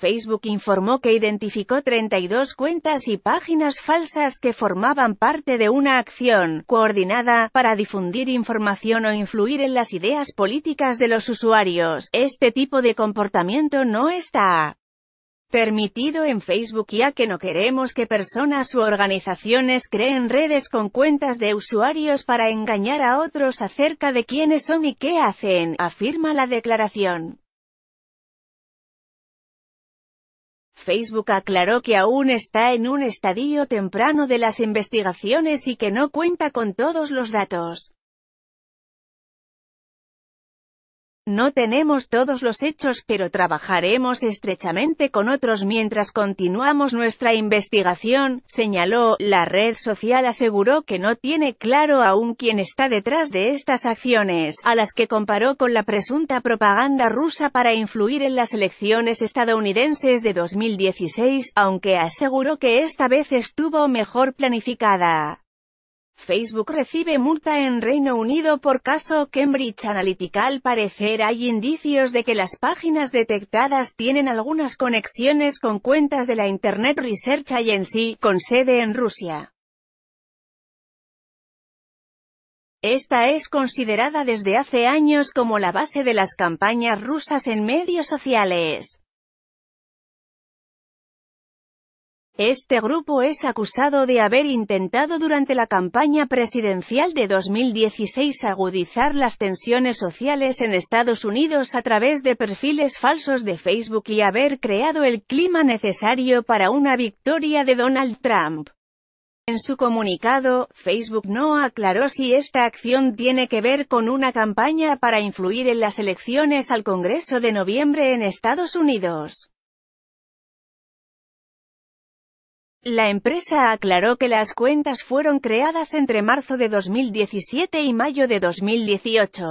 Facebook informó que identificó 32 cuentas y páginas falsas que formaban parte de una acción coordinada para difundir información o influir en las ideas políticas de los usuarios. Este tipo de comportamiento no está permitido en Facebook ya que no queremos que personas u organizaciones creen redes con cuentas de usuarios para engañar a otros acerca de quiénes son y qué hacen, afirma la declaración. Facebook aclaró que aún está en un estadio temprano de las investigaciones y que no cuenta con todos los datos. No tenemos todos los hechos pero trabajaremos estrechamente con otros mientras continuamos nuestra investigación, señaló. La red social aseguró que no tiene claro aún quién está detrás de estas acciones, a las que comparó con la presunta propaganda rusa para influir en las elecciones estadounidenses de 2016, aunque aseguró que esta vez estuvo mejor planificada. Facebook recibe multa en Reino Unido por caso Cambridge Analytica. Al parecer hay indicios de que las páginas detectadas tienen algunas conexiones con cuentas de la Internet Research Agency, con sede en Rusia. Esta es considerada desde hace años como la base de las campañas rusas en medios sociales. Este grupo es acusado de haber intentado durante la campaña presidencial de 2016 agudizar las tensiones sociales en Estados Unidos a través de perfiles falsos de Facebook y haber creado el clima necesario para una victoria de Donald Trump. En su comunicado, Facebook no aclaró si esta acción tiene que ver con una campaña para influir en las elecciones al Congreso de noviembre en Estados Unidos. La empresa aclaró que las cuentas fueron creadas entre marzo de 2017 y mayo de 2018.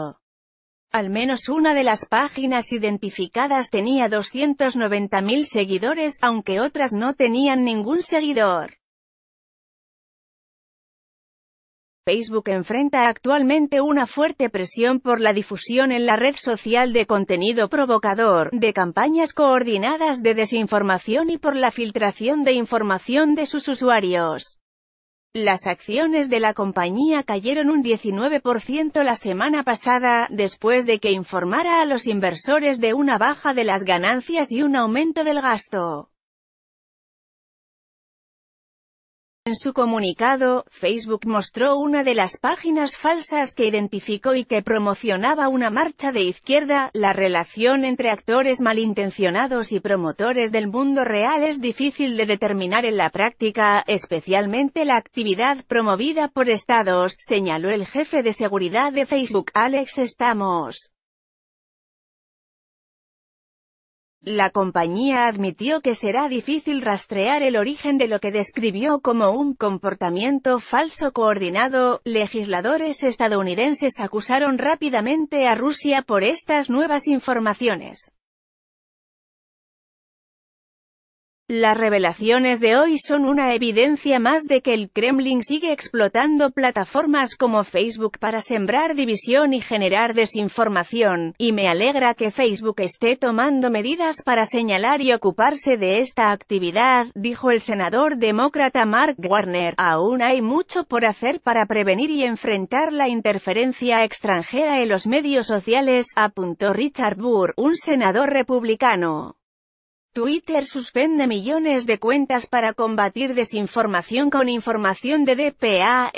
Al menos una de las páginas identificadas tenía 290.000 seguidores, aunque otras no tenían ningún seguidor. Facebook enfrenta actualmente una fuerte presión por la difusión en la red social de contenido provocador, de campañas coordinadas de desinformación y por la filtración de información de sus usuarios. Las acciones de la compañía cayeron un 19% la semana pasada, después de que informara a los inversores de una baja de las ganancias y un aumento del gasto. En su comunicado, Facebook mostró una de las páginas falsas que identificó y que promocionaba una marcha de izquierda. La relación entre actores malintencionados y promotores del mundo real es difícil de determinar en la práctica, especialmente la actividad promovida por estados, señaló el jefe de seguridad de Facebook Alex Stamos. La compañía admitió que será difícil rastrear el origen de lo que describió como un comportamiento falso coordinado. Legisladores estadounidenses acusaron rápidamente a Rusia por estas nuevas informaciones. Las revelaciones de hoy son una evidencia más de que el Kremlin sigue explotando plataformas como Facebook para sembrar división y generar desinformación, y me alegra que Facebook esté tomando medidas para señalar y ocuparse de esta actividad, dijo el senador demócrata Mark Warner. Aún hay mucho por hacer para prevenir y enfrentar la interferencia extranjera en los medios sociales, apuntó Richard Burr, un senador republicano. Twitter suspende millones de cuentas para combatir desinformación con información de dpa